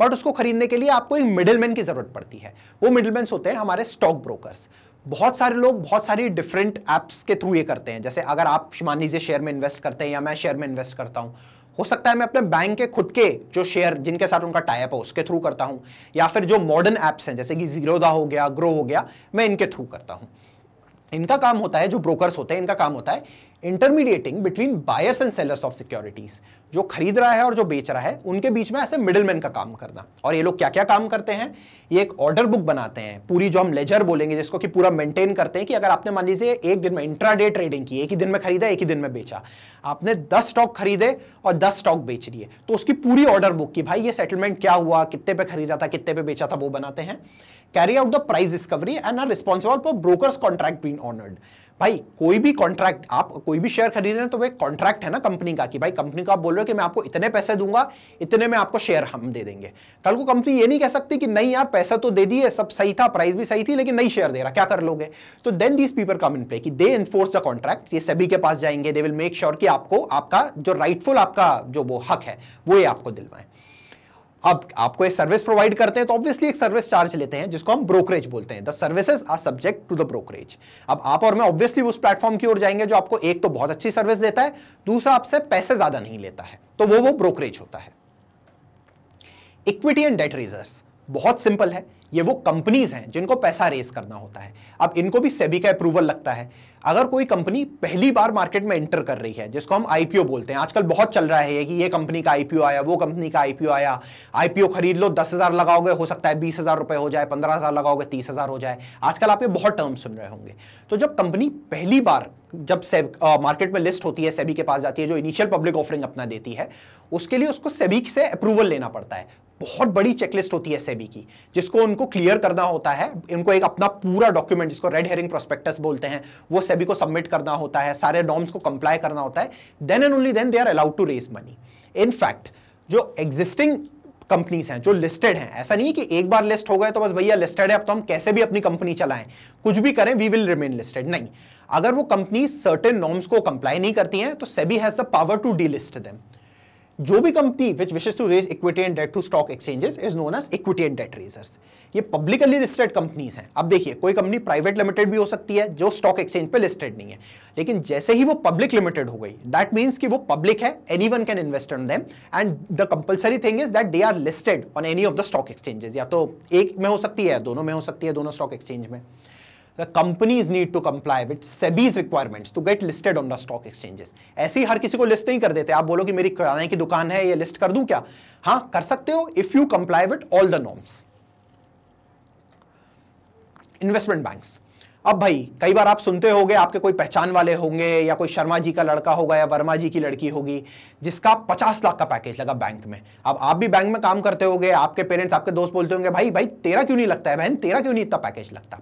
बट उसको खरीदने के लिए आपको एक मिडिलमैन की जरूरत पड़ती है वो मिडिलमैन होते हैं हमारे स्टॉक ब्रोकर्स बहुत सारे लोग बहुत सारी डिफरेंट एप्स के थ्रू ये करते हैं जैसे अगर आप मान लीजिए शेयर में इन्वेस्ट करते हैं या मैं शेयर में इन्वेस्ट करता हूं हो सकता है मैं अपने बैंक के खुद के जो शेयर जिनके साथ उनका टाइप है उसके थ्रू करता हूं या फिर जो मॉडर्न एप्स हैं जैसे कि जीरोदा हो गया ग्रो हो गया मैं इनके थ्रू करता हूं इनका काम होता है जो ब्रोकर्स होते हैं इनका काम होता है intermediating between buyers and sellers of securities जो खरीद रहा है और जो बेच रहा है उनके बीच में ऐसे मिडिलमैन का काम करना और ये लोग क्या क्या काम करते हैं ये एक ऑर्डर बुक बनाते हैं पूरी जो हम लेजर बोलेंगे जिसको कि पूरा मेंटेन करते हैं कि अगर आपने मान लीजिए एक दिन में इंट्रा ट्रेडिंग की एक ही दिन में खरीदा एक ही दिन में बेचा आपने दस स्टॉक खरीदे और दस स्टॉक बेच लिए तो उसकी पूरी ऑर्डर बुक की भाई ये सेटलमेंट क्या हुआ कितने पे खरीदा था कितने पे बेचा था वो बनाते हैं carry out the price discovery and are responsible for broker's contract being honored भाई कोई भी कॉन्ट्रैक्ट आप कोई भी शेयर खरीद रहे हैं तो एक कॉन्ट्रैक्ट है ना कंपनी का कि भाई कंपनी का आप बोल रहे हो कि मैं आपको इतने पैसे दूंगा इतने में आपको शेयर हम दे देंगे कल को कंपनी ये नहीं कह सकती कि नहीं यार पैसा तो दे दिए सब सही था प्राइस भी सही थी लेकिन नहीं शेयर दे रहा क्या कर लोगे तो then this people come in play कि दे इन्फोर्स द कॉन्ट्रैक्ट ये सभी के पास जाएंगे दे विल मेक श्योर कि आपको आपका जो राइटफुल आपका जो वो हक है वो ये आपको दिलवाएं अब आपको ये सर्विस प्रोवाइड करते हैं तो ऑब्वियसली एक सर्विस चार्ज लेते हैं जिसको हम ब्रोकरेज बोलते हैं the services are subject to the brokerage अब आप और मैं ऑब्वियसली उस प्लेटफॉर्म की ओर जाएंगे जो आपको एक तो बहुत अच्छी सर्विस देता है दूसरा आपसे पैसे ज्यादा नहीं लेता है तो वो वो ब्रोकरेज होता है इक्विटी एंड डेट रेजर्स बहुत सिंपल है ये वो कंपनीज हैं जिनको पैसा रेज करना होता है अब इनको भी सेबी का अप्रूवल लगता है अगर कोई कंपनी पहली बार मार्केट में एंटर कर रही है जिसको हम आईपीओ बोलते हैं आजकल बहुत चल रहा है कि ये कंपनी का आईपीओ आया वो कंपनी का आईपीओ आया आईपीओ खरीद लो दस हजार लगाओगे हो सकता है बीस हजार रुपए हो जाए पंद्रह हजार लगाओगे तीस हजार हो जाए आजकल आप ये बहुत टर्म सुन रहे होंगे तो जब कंपनी पहली बार जब से मार्केट में लिस्ट होती है सेबी के पास जाती है जो इनिशियल पब्लिक ऑफरिंग अपना देती है उसके लिए उसको सेबी से अप्रूवल लेना पड़ता है बहुत बड़ी चेकलिस्ट होती है सेबी की जिसको उनको क्लियर करना होता है इनको एक अपना पूरा डॉक्यूमेंट जिसको रेड हेरिंग प्रोस्पेक्टस बोलते हैं वो सेबी को सबमिट करना होता है सारे नॉर्म्स को कंप्लाई करना होता है then and only then they are allowed to raise money in fact जो एग्जिस्टिंग कंपनीज हैं जो लिस्टेड हैं ऐसा नहीं है कि एक बार लिस्ट हो गए तो बस भैया लिस्टेड है अब तो हम कैसे भी अपनी कंपनी चलाएं कुछ भी करें वी विल रिमेन लिस्टेड नहीं अगर वो कंपनी सर्टेन नॉर्म्स को कंप्लाई नहीं करती हैं तो SEBI has the power to delist them जो भी company which wishes to raise equity and debt to stock exchanges is known as equity and debt raisers ये पब्लिकली लिस्टेड कंपनीज हैं अब देखिए कोई कंपनी प्राइवेट लिमिटेड भी हो सकती है जो स्टॉक एक्सचेंज पे लिस्टेड नहीं है लेकिन जैसे ही वो पब्लिक लिमिटेड हो गई दैट मीन्स कि वो पब्लिक है anyone can invest on them and the compulsory thing is that they are listed on any of the stock exchanges या तो एक में हो सकती है दोनों में हो सकती है दोनों स्टॉक एक्सचेंज में the companies need to comply with SEBI's requirements to get listed on the stock exchanges ऐसे ही हर किसी को लिस्ट नहीं कर देते आप बोलो कि मेरी किराने की दुकान है ये लिस्ट कर दूं क्या हाँ कर सकते हो if you comply with all the norms investment banks अब भाई कई बार आप सुनते होंगे आपके कोई पहचान वाले होंगे या कोई शर्मा जी का लड़का होगा या वर्मा जी की लड़की होगी जिसका 50 लाख का पैकेज लगा बैंक में अब आप भी बैंक में काम करते होंगे आपके पेरेंट्स आपके दोस्त बोलते होंगे भाई भाई तेरा क्यों नहीं लगता है बहन तेरा क्यों नहीं इतना पैकेज लगता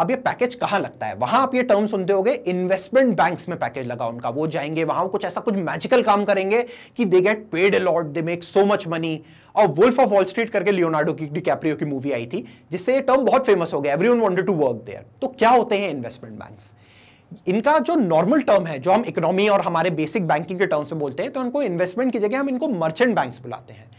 अब ये पैकेज कहां लगता है वहां आप ये टर्म सुनते हो इन्वेस्टमेंट बैंक में पैकेज लगा उनका वो जाएंगे वहां कुछ ऐसा कुछ मैजिकल काम करेंगे कि they get paid a lot they make so much money और वुल्फ ऑफ वॉल स्ट्रीट करके लियोनार्डो की डिकैप्रियो की मूवी आई थी जिससे ये टर्म बहुत फेमस हो गया everyone wanted to work there तो क्या होते हैं इन्वेस्टमेंट बैंक्स इनका जो नॉर्मल टर्म है जो हम इकोनॉमी और हमारे बेसिक बैंकिंग के टर्म से बोलते हैं तो उनको इन्वेस्टमेंट की जगह हम इनको मर्चेंट बैंक्स बुलाते हैं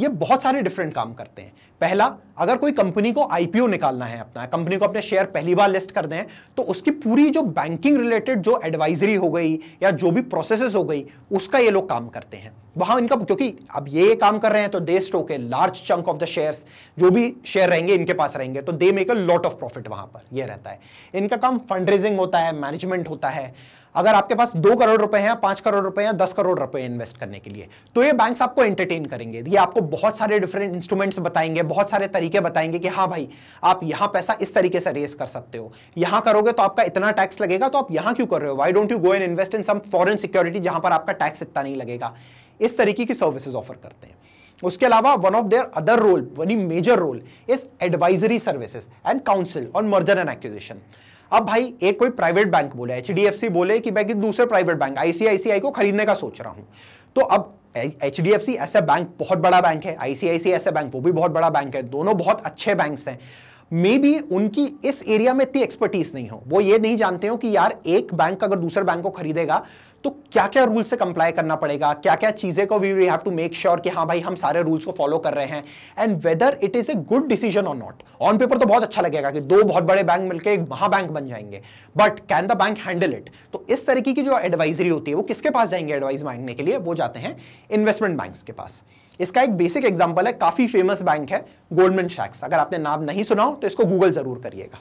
ये बहुत सारे डिफरेंट काम करते हैं पहला अगर कोई कंपनी को आईपीओ निकालना है अपना कंपनी को अपने शेयर पहली बार लिस्ट कर दें तो उसकी पूरी जो बैंकिंग रिलेटेड जो एडवाइजरी हो गई या जो भी प्रोसेसेस हो गई उसका ये लोग काम करते हैं वहां इनका क्योंकि अब ये काम कर रहे हैं तो दे स्टोक है large chunk of the share जो भी शेयर रहेंगे इनके पास रहेंगे तो they make a lot of profit वहां पर यह रहता है इनका काम फंड रेजिंग होता है मैनेजमेंट होता है अगर आपके पास दो करोड़ रुपए हैं पांच करोड़ रुपए या दस करोड़ रुपए इन्वेस्ट करने के लिए तो ये बैंक्स आपको एंटरटेन करेंगे ये आपको बहुत सारे डिफरेंट इंस्ट्रूमेंट्स बताएंगे बहुत सारे तरीके बताएंगे कि हाँ भाई आप यहां पैसा इस तरीके से रेस कर सकते हो यहां करोगे तो आपका इतना टैक्स लगेगा तो आप यहां क्यों कर रहे हो why don't you go and invest in some foreign security जहां पर आपका टैक्स इतना नहीं लगेगा इस तरीके की सर्विसेज ऑफर करते हैं उसके अलावा one of their other role one major role is advisory services and counsel on merger and acquisition अब भाई एक कोई प्राइवेट बैंक बोले एच बोले कि मैं दूसरे प्राइवेट बैंक आईसीआईसीआई को खरीदने का सोच रहा हूं तो अब एच डी एफ सी ऐसा बैंक बहुत बड़ा बैंक है आईसीआईसी ऐसा बैंक वो भी बहुत बड़ा बैंक है दोनों बहुत अच्छे बैंक हैं मे बी उनकी इस एरिया में इतनी एक्सपर्टीज नहीं हो वो ये नहीं जानते हो कि यार एक बैंक अगर दूसरे बैंक को खरीदेगा तो क्या क्या रूल से कंप्लाई करना पड़ेगा क्या क्या चीज़ें को we have to make sure कि हाँ भाई हम सारे रूल्स को फॉलो कर रहे हैं and whether it is a good decision और नॉट ऑन पेपर तो बहुत अच्छा लगेगा कि दो बहुत बड़े बैंक मिलकर एक महाबैंक बन जाएंगे but can the bank handle it तो इस तरीके की जो एडवाइजरी होती है वो किसके पास जाएंगे एडवाइस मांगने के लिए वो जाते हैं इन्वेस्टमेंट बैंक के पास इसका एक बेसिक एग्जाम्पल है काफ़ी फेमस बैंक है गोल्डमेन शैक्स अगर आपने नाम नहीं सुना हो तो इसको गूगल ज़रूर करिएगा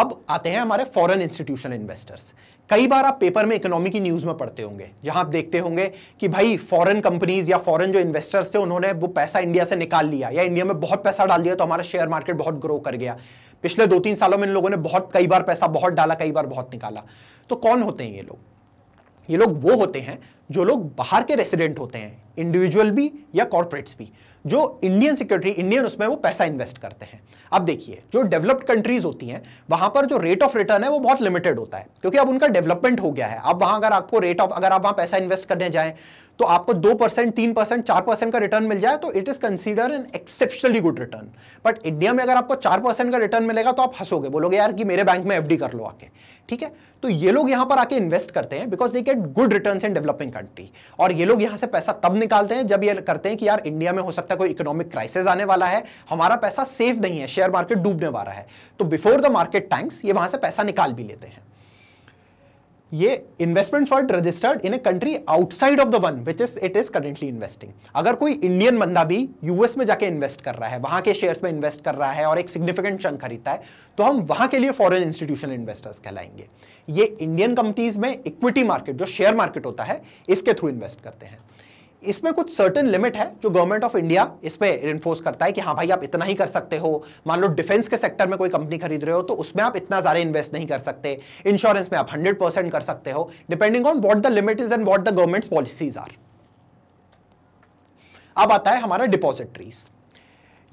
अब आते हैं हमारे फॉरेन इंस्टीट्यूशनल इन्वेस्टर्स कई बार आप पेपर में इकोनॉमी की न्यूज़ में पढ़ते होंगे जहां आप देखते होंगे कि भाई फॉरेन कंपनीज या फॉरेन जो इन्वेस्टर्स थे उन्होंने वो पैसा इंडिया से निकाल लिया या इंडिया में बहुत पैसा डाल दिया तो हमारा शेयर मार्केट बहुत ग्रो कर गया पिछले दो तीन सालों में इन लोगों ने बहुत कई बार पैसा बहुत डाला कई बार बहुत निकाला तो कौन होते हैं ये लोग ये लोग वो होते हैं जो लोग बाहर के रेसिडेंट होते हैं इंडिविजुअल भी या कॉरपोरेट्स भी जो इंडियन सिक्योरिटी इंडियन उसमें वो पैसा इन्वेस्ट करते हैं अब देखिए जो डेवलप्ड कंट्रीज होती हैं वहां पर जो रेट ऑफ रिटर्न है वो बहुत लिमिटेड होता है क्योंकि अब उनका डेवलपमेंट हो गया है अब वहां अगर आपको रेट ऑफ अगर आप वहां पैसा इन्वेस्ट करने जाएं तो आपको दो परसेंट तीन परसेंट चार परसेंट का रिटर्न मिल जाए तो it is consider an exceptionally good return but India में अगर आपको चार परसेंट का रिटर्न मिलेगा तो आप हंसोगे बोलोगे यार कि मेरे बैंक में एफ कर लो आके ठीक है तो ये लोग यहां पर आके इन्वेस्ट करते हैं because they get good return in developing country और ये लोग यहां से पैसा तब निकालते हैं जब ये करते हैं कि यार इंडिया में हो सकता है कोई इकोनॉमिक क्राइसिस आने वाला है हमारा पैसा सेफ नहीं है शेयर मार्केट डूबने वाला है तो बिफोर द मार्केट टैंक्स ये वहां से पैसा निकाल भी लेते हैं ये investment fund registered in a country outside of the one which is it is currently investing अगर कोई इंडियन बंदा भी यूएस में जाके इन्वेस्ट कर रहा है वहां के शेयर्स में इन्वेस्ट कर रहा है और एक सिग्निफिकेंट चंक खरीदता है तो हम वहां के लिए फॉरेन इंस्टीट्यूशनल इन्वेस्टर्स कहलाएंगे ये इंडियन कंपनीज में इक्विटी मार्केट जो शेयर मार्केट होता है इसके थ्रू इन्वेस्ट करते हैं इसमें कुछ सर्टन लिमिट है जो गवर्नमेंट ऑफ इंडिया इस पर इन्फोर्स करता है कि हाँ भाई आप इतना ही कर सकते हो मान लो डिफेंस के सेक्टर में कोई कंपनी खरीद रहे हो तो उसमें आप इतना ज़्यादा इन्वेस्ट नहीं कर सकते इंश्योरेंस में आप हंड्रेड परसेंट कर सकते हो depending on what the limit is and what the government policies are अब आता है हमारा डिपोजिट्रीज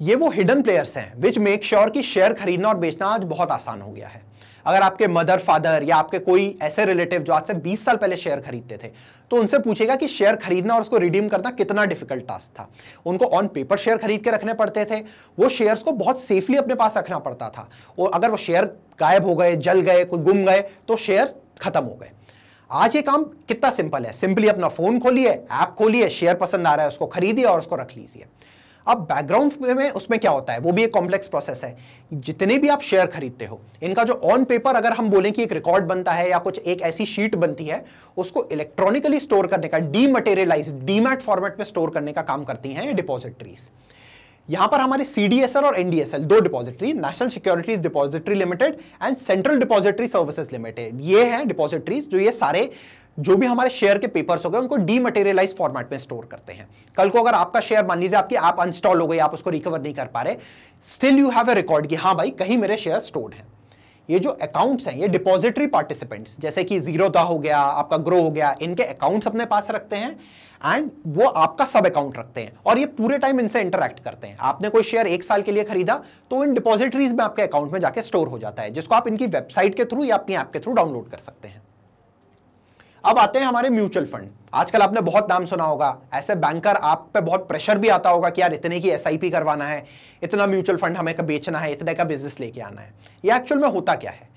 ये वो हिडन प्लेयर्स हैं विच मेक श्योर की शेयर खरीदना और बेचना आज बहुत आसान हो गया है अगर आपके मदर फादर या आपके कोई ऐसे रिलेटिव जो आज से 20 साल पहले शेयर खरीदते थे तो उनसे पूछेगा कि शेयर खरीदना और उसको रिडीम करना कितना डिफिकल्ट टास्क था उनको ऑन पेपर शेयर खरीद के रखने पड़ते थे वो शेयर्स को बहुत सेफली अपने पास रखना पड़ता था और अगर वो शेयर गायब हो गए जल गए कोई गुम गए तो शेयर खत्म हो गए आज ये काम कितना सिंपल है सिंपली अपना फोन खोलिए ऐप खोलिए शेयर पसंद आ रहा है उसको खरीदिए और उसको रख लीजिए अब बैकग्राउंड में उसमें क्या होता है वो भी एक कॉम्प्लेक्स प्रोसेस है जितने भी आप शेयर खरीदते हो इनका जो ऑन पेपर अगर हम बोलें कि एक रिकॉर्ड बनता है या कुछ एक ऐसी शीट बनती है उसको इलेक्ट्रॉनिकली स्टोर करने का डी डीमटेरियलाइज डीमैट फॉर्मेट में स्टोर करने का काम करती हैं ये डिपॉजिटरीज यहां पर हमारे सीडीएसएल और एनडीएसएल दो depository national securities depository limited and central depository services limited ये हैं डिपॉजिटरीज जो ये सारे जो भी हमारे शेयर के पेपर्स हो गए उनको डीमटेरियलाइज फॉर्मेट में स्टोर करते हैं कल को अगर आपका शेयर मान लीजिए आपकी आप अनस्टॉल हो गई आप उसको रिकवर नहीं कर पा रहे still you have a record कि हाँ भाई कहीं मेरे शेयर स्टोर्ड हैं ये जो अकाउंट्स हैं ये डिपॉजिटरी पार्टिसिपेंट्स जैसे कि जीरो दा हो गया आपका ग्रो हो गया इनके अकाउंट्स अपने पास रखते हैं एंड वो आपका सब अकाउंट रखते हैं और ये पूरे टाइम इनसे इंटरेक्ट करते हैं आपने कोई शेयर एक साल के लिए खरीदा तो इन डिपॉजिटरीज में आपके अकाउंट में जाके स्टोर हो जाता है जिसको आप इनकी वेबसाइट के थ्रू या अपनी ऐप के थ्रू डाउनलोड कर सकते हैं अब आते हैं हमारे म्यूचुअल फंड आजकल आपने बहुत नाम सुना होगा ऐसे बैंकर आप पे बहुत प्रेशर भी आता होगा कि यार इतने की एस करवाना है इतना म्यूचुअल फंड हमें बेचना है इतने का बिजनेस लेके आना है ये एक्चुअल में होता क्या है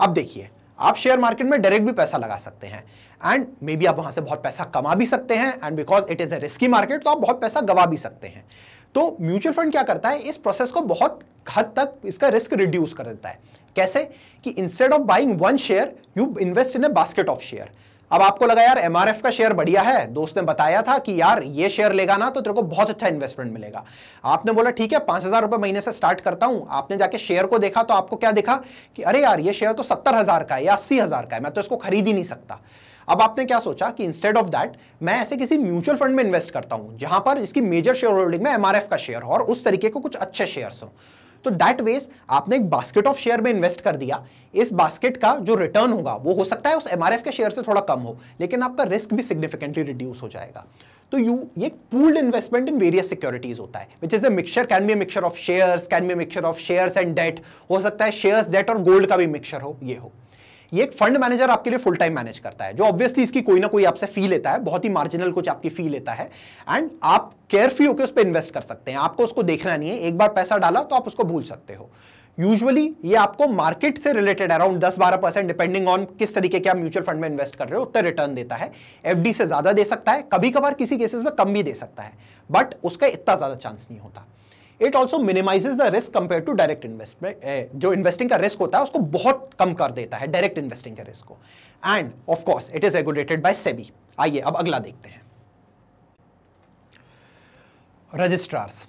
अब देखिए आप शेयर मार्केट में डायरेक्ट भी पैसा लगा सकते हैं एंड मे बी आप वहां से बहुत पैसा कमा भी सकते हैं and because it is a risky market तो आप बहुत पैसा गवा भी सकते हैं तो म्यूचुअल फंड क्या करता है इस प्रोसेस को बहुत हद तक इसका रिस्क रिड्यूस कर देता है कैसे कि instead of buying one share you invest in a basket of share अब आपको लगा यार एमआरएफ का शेयर बढ़िया है दोस्त ने बताया था कि यार ये शेयर लेगा ना तो तेरे को बहुत अच्छा इन्वेस्टमेंट मिलेगा आपने बोला ठीक है पांच हजार रुपए महीने से स्टार्ट करता हूं आपने जाके शेयर को देखा तो आपको क्या देखा कि अरे यार ये शेयर तो सत्तर हजार का है या अस्सी हजार का है मैं तो इसको खरीद ही नहीं सकता अब आपने क्या सोचा कि इंस्टेड ऑफ दैट मैं ऐसे किसी म्यूचुअल फंड में इन्वेस्ट करता हूं जहां पर इसकी मेजर शेयर होल्डिंग में एमआरएफ का शेयर हो और उस तरीके को कुछ अच्छे शेयर हों तो दैट वेज आपने एक बास्केट ऑफ शेयर में इन्वेस्ट कर दिया इस बास्केट का जो रिटर्न होगा वो हो सकता है उस एम के शेयर से थोड़ा कम हो लेकिन आपका रिस्क भी सिग्निफिकेंटली रिड्यूस हो जाएगा तो यू ये pooled investment in various securities होता है which is a mixture can be mixture of shares can be mixture of shares and debt हो सकता है शेयर्स डेट और गोल्ड का भी मिक्सचर हो ये हो ये एक फंड मैनेजर आपके लिए फुल टाइम मैनेज करता है जो ऑब्वियसली इसकी कोई ना कोई आपसे फी लेता है बहुत ही मार्जिनल कुछ आपकी फी लेता है एंड आप केयरफ्री होकर उस पर इन्वेस्ट कर सकते हैं आपको उसको देखना नहीं है एक बार पैसा डाला तो आप उसको भूल सकते हो यूजुअली ये आपको मार्केट से रिलेटेड अराउंड 10 बारह परसेंट डिपेंडिंग ऑन किस तरीके के आप म्यूचुअल फंड में इन्वेस्ट कर रहे हो उतना रिटर्न देता है एफडी से ज्यादा दे सकता है कभी कभार किसी केसेस में कम भी दे सकता है बट उसका इतना ज्यादा चांस नहीं होता it also minimizes the risk compare to direct investment जो इन्वेस्टिंग का रिस्क होता है उसको बहुत कम कर देता है डायरेक्ट इन्वेस्टिंग के रिस्क को and of course it is regulated by SEBI आइए अब अगला देखते हैं रजिस्ट्रार्स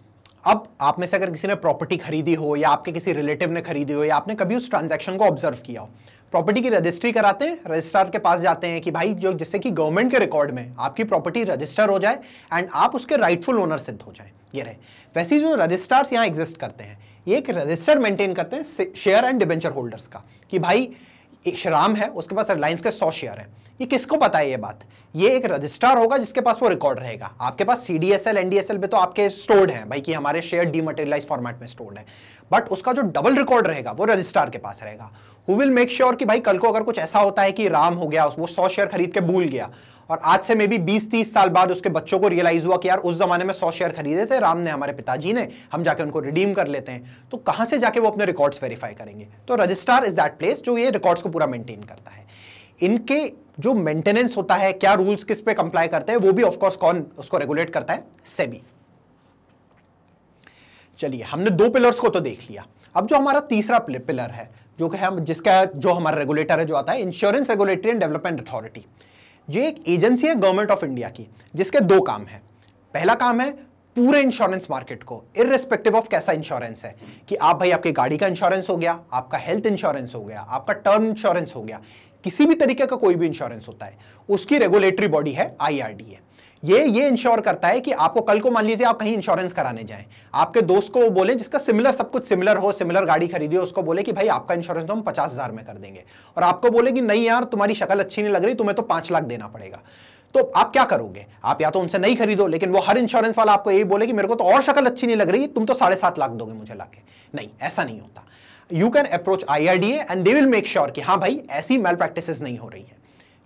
अब आप में से अगर किसी ने प्रॉपर्टी खरीदी हो या आपके किसी रिलेटिव ने खरीदी हो या आपने कभी उस ट्रांजैक्शन को ऑब्जर्व किया हो प्रॉपर्टी की रजिस्ट्री कराते हैं रजिस्ट्रार के पास जाते हैं कि भाई जो जिससे कि गवर्नमेंट के रिकॉर्ड में आपकी प्रॉपर्टी रजिस्टर हो जाए एंड आप उसके राइटफुल ओनर सिद्ध हो जाए ये रहे वैसे जो रजिस्ट्रार्स यहाँ एग्जिस्ट करते हैं ये एक रजिस्टर मेंटेन करते हैं शेयर एंड डिबेंचर होल्डर्स का कि भाई एक श्राम है उसके पास रिलायंस के सौ शेयर हैं ये किसको पता है ये बात ये एक रजिस्ट्रार होगा जिसके पास वो रिकॉर्ड रहेगा आपके पास C D S L NDSL पे तो आपके स्टोर्ड हैं भाई कि हमारे शेयर डीमटेरियलाइज फॉर्मेट में स्टोर्ड है बट उसका जो डबल रिकॉर्ड रहेगा वो रजिस्ट्रार के पास रहेगा हु विल मेक श्योर कि भाई कल को अगर कुछ ऐसा होता है कि राम हो गया वो सौ शेयर खरीद के भूल गया और आज से मे बी बीस तीस साल बाद उसके बच्चों को रियलाइज हुआ कि यार उस जमाने में सौ शेयर खरीदे थे राम ने हमारे पिताजी ने हम जाके उनको रिडीम कर लेते हैं तो कहां से जाके वो अपने रिकॉर्ड्स वेरीफाई करेंगे तो रजिस्ट्रार इज दैट प्लेस जो ये रिकॉर्ड्स को पूरा मेंटेन करता है इनके जो मेंटेनेंस होता है क्या रूल्स किस पे कंप्लाई करते हैं वो भी ऑफ कोर्स कौन उसको रेगुलेट करता है सेबी चलिए हमने दो पिलर्स को तो देख लिया अब जो हमारा तीसरा पिलर है जो कि हम जिसका जो हमारा रेगुलेटर है जो आता है insurance regulatory and development authority ये एक एजेंसी है गवर्नमेंट ऑफ इंडिया की जिसके दो काम है पहला काम है पूरे इंश्योरेंस मार्केट को इरेस्पेक्टिव ऑफ कैसा इंश्योरेंस है कि आप भाई आपकी गाड़ी का इंश्योरेंस हो गया आपका हेल्थ इंश्योरेंस हो गया आपका टर्म इंश्योरेंस हो गया किसी भी तरीके का कोई भी इंश्योरेंस होता है उसकी रेगुलेटरी बॉडी है आई ये ये इंश्योर करता है कि आपको कल को मान लीजिए आप कहीं इंश्योरेंस कराने जाएं आपके दोस्त को वो बोले जिसका सिमिलर सब कुछ सिमिलर हो सिमिलर गाड़ी खरीदी हो उसको बोले कि भाई आपका इंश्योरेंस तो हम पचास हज़ार में कर देंगे और आपको बोले कि नहीं यार तुम्हारी शक्ल अच्छी नहीं लग रही तुम्हें तो पांच लाख देना पड़ेगा तो आप क्या करोगे आप या तो उनसे नहीं खरीदो लेकिन वो हर इंश्योरेंस वाला आपको यही बोले कि मेरे को तो और शक्ल अच्छी नहीं लग रही तुम तो साढ़े सात लाख दोगे मुझे लाके नहीं ऐसा नहीं होता you can approach IRDA and they will make sure कि हाँ भाई ऐसी मेल प्रैक्टिस नहीं हो रही है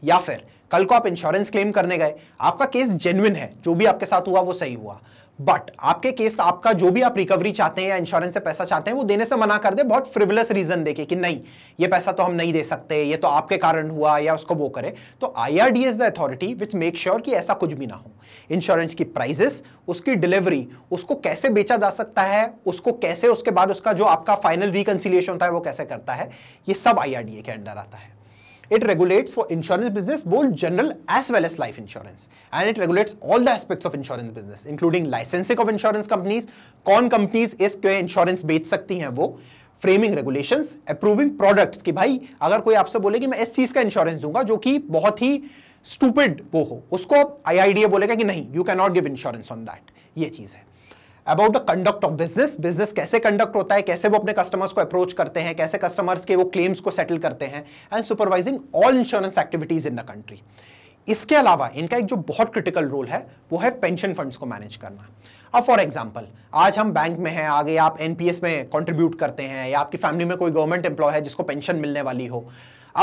या फिर कल को आप इंश्योरेंस क्लेम करने गए आपका केस जेन्युन है जो भी आपके साथ हुआ वो सही हुआ बट आपके केस का आपका जो भी आप रिकवरी चाहते हैं या इंश्योरेंस से पैसा चाहते हैं वो देने से मना कर दे बहुत फ्रिवलेस रीजन देके कि नहीं ये पैसा तो हम नहीं दे सकते ये तो आपके कारण हुआ या उसको वो करे तो I R D as the authority which make sure कि ऐसा कुछ भी ना हो इंश्योरेंस की प्राइजेस उसकी डिलीवरी उसको कैसे बेचा जा सकता है उसको कैसे उसके बाद उसका जो आपका फाइनल रिकन्सिलियेशन होता है वो कैसे करता है ये सब आई आर डी ए के अंडर आता है It regulates for insurance business both general as well as life insurance. And it regulates all the aspects of insurance business, including licensing of insurance companies, kon companies इस insurance bech sakti hain wo framing regulations, approving products कि भाई अगर कोई आपसे बोले कि मैं इस चीज़ का इंश्योरेंस दूंगा जो कि बहुत ही स्टूपिड वो हो उसको आप आई बोलेगा कि नहीं you can not give insurance on that ये चीज़ है about the conduct of business business कैसे कंडक्ट होता है कैसे वो अपने कस्टमर्स को अप्रोच करते हैं कैसे कस्टमर्स के वो क्लेम्स को सेटल करते हैं and supervising all insurance activities in the country इसके अलावा इनका एक जो बहुत क्रिटिकल रोल है वो है पेंशन फंड्स को मैनेज करना अब फॉर एग्जाम्पल आज हम बैंक में हैं आगे आप एनपीएस में कॉन्ट्रीब्यूट करते हैं या आपकी फैमिली में कोई गवर्नमेंट एम्प्लॉय है जिसको पेंशन मिलने वाली हो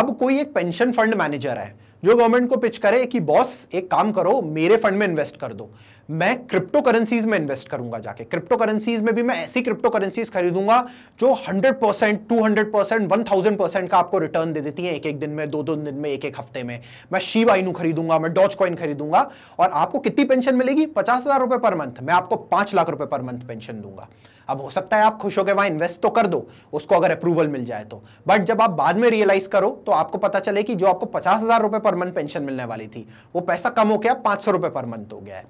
अब कोई एक पेंशन फंड मैनेजर है जो गवर्नमेंट को पिच करे कि बॉस एक काम करो मेरे फंड में इन्वेस्ट कर दो मैं क्रिप्टो करेंसीज में इन्वेस्ट करूंगा जाके क्रिप्टो करेंसीज में भी मैं ऐसी क्रिप्टो करेंसीज खरीदूंगा जो 100 percent two hundred percent one thousand percent का आपको रिटर्न दे देती है एक एक दिन में दो दो दिन में एक एक हफ्ते में मैं शिव आइनू खरीदूंगा मैं डॉच कॉइन खरीदूंगा और आपको कितनी पेंशन मिलेगी पचास हजार रुपए पर मंथ मैं आपको पांच लाख रुपए पर मंथ पेंशन दूंगा अब हो सकता है आप खुश होकर वहां इन्वेस्ट तो कर दो उसको अगर अप्रूवल मिल जाए तो बट जब आप बाद में रियलाइज करो तो आपको पता चले कि जो आपको पचास हजार रुपए पर मंथ पेंशन मिलने वाली थी वो पैसा कम हो गया पांच सौ रुपए पर मंथ हो गया है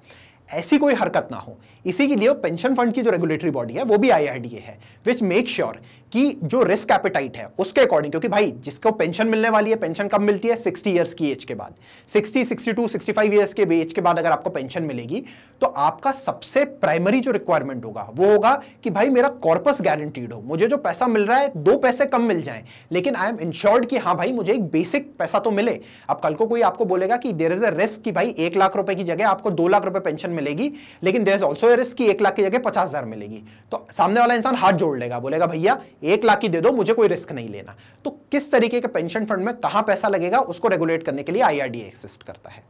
ऐसी कोई हरकत ना हो इसी के लिए पेंशन फंड की जो रेगुलेटरी बॉडी है वो भी आई है विच मेक श्योर कि जो रिस्क एपेटाइट है उसके अकॉर्डिंग क्योंकि भाई जिसको पेंशन मिलने वाली है पेंशन कब मिलती है 60 इयर्स की एज के बाद 60 62 65 इयर्स के एज के बाद अगर आपको पेंशन मिलेगी तो आपका सबसे प्राइमरी जो रिक्वायरमेंट होगा वो होगा कि भाई मेरा कॉर्पस गारंटीड हो मुझे जो पैसा मिल रहा है दो पैसे कम मिल जाए लेकिन आई एम इंश्योर्ड कि हाँ भाई मुझे एक बेसिक पैसा तो मिले अब कल को कोई आपको बोलेगा कि देर इज अ रिस्क कि भाई एक लाख रुपए की जगह आपको दो लाख रुपए पेंशन मिलेगी लेकिन देर इज ऑल्सो रिस्क की एक लाख की जगह पचास मिलेगी तो सामने वाला इंसान हाथ जोड़ लेगा बोलेगा भैया एक लाख की दे दो मुझे कोई रिस्क नहीं लेना तो किस तरीके के पेंशन फंड में कहा पैसा लगेगा उसको रेगुलेट करने के लिए आई एक्सिस्ट करता है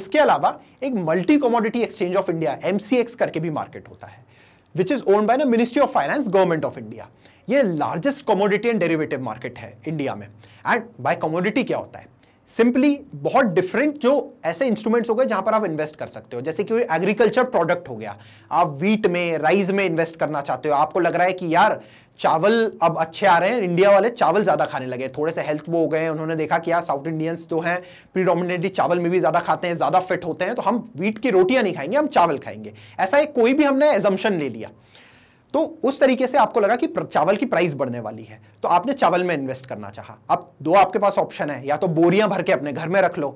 इसके अलावा एक multi commodity exchange of India MCX करके भी मार्केट होता है which is own by ministry of finance government of India ये largest commodity and derivative market है इंडिया में एंड बाय कमोडिटी क्या होता है सिंपली बहुत डिफरेंट जो ऐसे इंस्ट्रूमेंट्स हो गए जहां पर आप इन्वेस्ट कर सकते हो जैसे कि एग्रीकल्चर प्रोडक्ट हो गया आप वीट में राइस में इन्वेस्ट करना चाहते हो आपको लग रहा है कि यार चावल अब अच्छे आ रहे हैं इंडिया वाले चावल ज़्यादा खाने लगे थोड़े से हेल्थ वो हो गए उन्होंने देखा कि यार साउथ इंडियंस जो हैं प्रीडोमिनेटली चावल में भी ज़्यादा खाते हैं ज़्यादा फिट होते हैं तो हम वीट की रोटियां नहीं खाएंगे हम चावल खाएंगे ऐसा एक कोई भी हमने एजम्पन ले लिया तो उस तरीके से आपको लगा कि चावल की प्राइस बढ़ने वाली है तो आपने चावल में इन्वेस्ट करना चाहा अब दो आपके पास ऑप्शन है या तो बोरियां भर के अपने घर में रख लो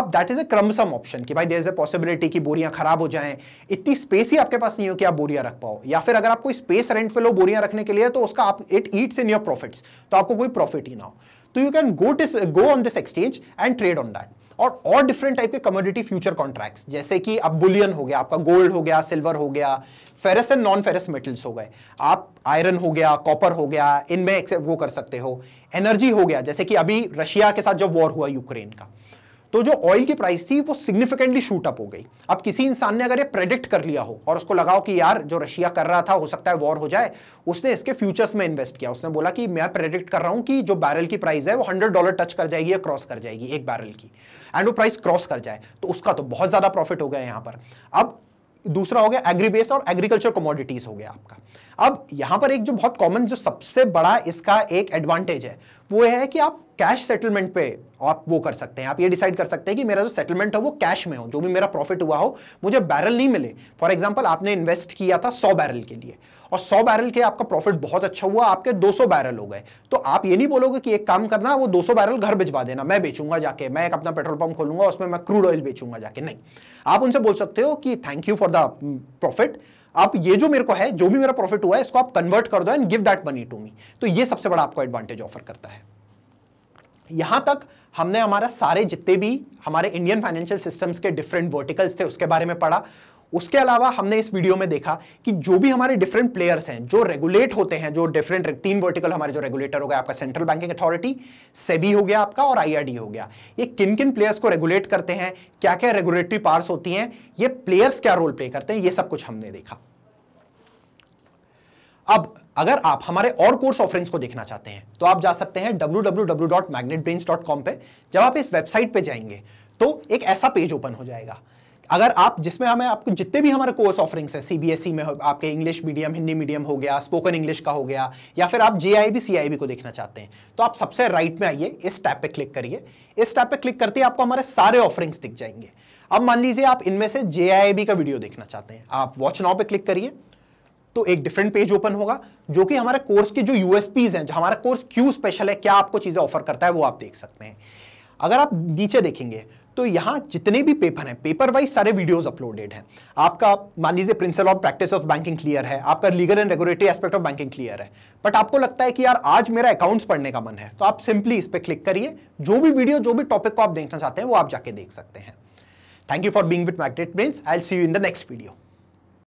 अब that is a cumbersome option कि भाई देर इज ए पॉसिबिलिटी कि बोरियां खराब हो जाएं इतनी स्पेस ही आपके पास नहीं हो कि आप बोरियां रख पाओ या फिर अगर आप कोई स्पेस रेंट पे लो बोरियां रखने के लिए तो उसका आप it eats in your profits तो आपको कोई प्रॉफिट ही ना हो तो you can go this go on this exchange and trade on that और और डिफरेंट टाइप के कमोडिटी फ्यूचर कॉन्ट्रैक्ट्स जैसे कि अब बुलियन हो गया आपका गोल्ड हो गया सिल्वर हो गया ferrous and non ferrous metals हो गए आप आयरन हो गया कॉपर हो गया इनमें वो कर सकते हो एनर्जी हो गया जैसे कि अभी रशिया के साथ जब वॉर हुआ यूक्रेन का तो जो ऑयल की प्राइस थी वो सिग्निफिकेंटली शूट अप हो गई अब किसी इंसान ने अगर ये प्रेडिक्ट कर लिया हो और उसको लगाओ कि यार जो रशिया कर रहा था हो सकता है वॉर हो जाए उसने इसके फ्यूचर्स में इन्वेस्ट किया उसने बोला कि मैं प्रेडिक्ट कर रहा हूं कि जो बैरल की प्राइस है वो हंड्रेड डॉलर टच कर जाएगी या क्रॉस कर जाएगी एक बैरल की एंड वो प्राइस क्रॉस कर जाए तो उसका तो बहुत ज्यादा प्रॉफिट हो गया यहां पर अब दूसरा हो गया एग्रीबेस और एग्रीकल्चर कमोडिटीज हो गया आपका अब यहां पर एक जो बहुत कॉमन जो सबसे बड़ा इसका एक एडवांटेज है वो है कि आप कैश सेटलमेंट पे आप वो कर सकते हैं आप ये डिसाइड कर सकते हैं कि मेरा जो सेटलमेंट है वो कैश में हो जो भी मेरा प्रॉफिट हुआ हो मुझे बैरल नहीं मिले फॉर एग्जाम्पल आपने इन्वेस्ट किया था सौ बैरल के लिए और सौ बैरल के आपका प्रॉफिट बहुत अच्छा हुआ आपके दो सौ बैरल हो गए तो आप ये नहीं बोलोगे कि एक काम करना वो दो सौ बैरल घर भिजवा देना मैं बेचूंगा जाके मैं एक अपना पेट्रोल पंप खोलूंगा उसमें मैं क्रूड ऑयल बेचूंगा जाके नहीं आप उनसे बोल सकते हो कि thank you for the profit आप ये जो मेरे को है जो भी मेरा प्रॉफिट हुआ है इसको आप कन्वर्ट कर दो and give that money to me तो ये सबसे बड़ा आपको एडवांटेज ऑफर करता है यहां तक हमने हमारा सारे जितने भी हमारे इंडियन फाइनेंशियल सिस्टम्स के डिफरेंट वर्टिकल्स थे उसके बारे में पढ़ा उसके अलावा हमने इस वीडियो में देखा कि जो भी हमारे डिफरेंट प्लेयर्स हैं जो रेगुलेट होते हैं जो डिफरेंट तीन वर्टिकल हमारे जो रेगुलेटर हो गया आपका सेंट्रल बैंकिंग अथॉरिटी सेबी हो गया आपका और आईआरडी हो गया ये किन किन प्लेयर्स को रेगुलेट करते हैं क्या क्या रेगुलेटरी पार्स होती हैं ये प्लेयर्स क्या रोल प्ले करते हैं ये सब कुछ हमने देखा अब अगर आप हमारे और कोर्स ऑफरिंग्स को देखना चाहते हैं तो आप जा सकते हैं www.magnetbrains.com पे जब आप इस वेबसाइट पे जाएंगे तो एक ऐसा पेज ओपन हो जाएगा अगर आप जिसमें हमें आपको जितने भी हमारे कोर्स ऑफरिंग्स हैं सीबीएसई e में आपके इंग्लिश मीडियम हिंदी मीडियम हो गया स्पोकन इंग्लिश का हो गया या फिर आप जेआईबी सीआईबी को देखना चाहते हैं तो आप सबसे राइट में आइए इस टैप पे क्लिक करिए इस टैप पे क्लिक करते ही आपको हमारे सारे ऑफरिंग्स दिख जाएंगे अब मान लीजिए आप इनमें से जे का वीडियो देखना चाहते हैं आप वॉच नाउ पे क्लिक करिए तो एक डिफरेंट पेज ओपन होगा जो कि हमारे कोर्स के जो यूएसपीज हैं जो हमारा कोर्स क्यों स्पेशल है क्या आपको चीज़ें ऑफर करता है वो आप देख सकते हैं अगर आप नीचे देखेंगे तो यहां जितने भी पेपर हैं पेपर वाइज सारे वीडियोस अपलोडेड हैं आपका मान लीजिए principle of practice of banking clear है आपका legal and regulatory aspect of banking clear है बट आपको लगता है कि यार आज मेरा अकाउंट्स पढ़ने का मन है तो आप सिंपली इस पर क्लिक करिए जो भी वीडियो जो भी टॉपिक को आप देखना चाहते हैं वो आप जाके देख सकते हैं thank you for being with Magnet Brains I see you in the next video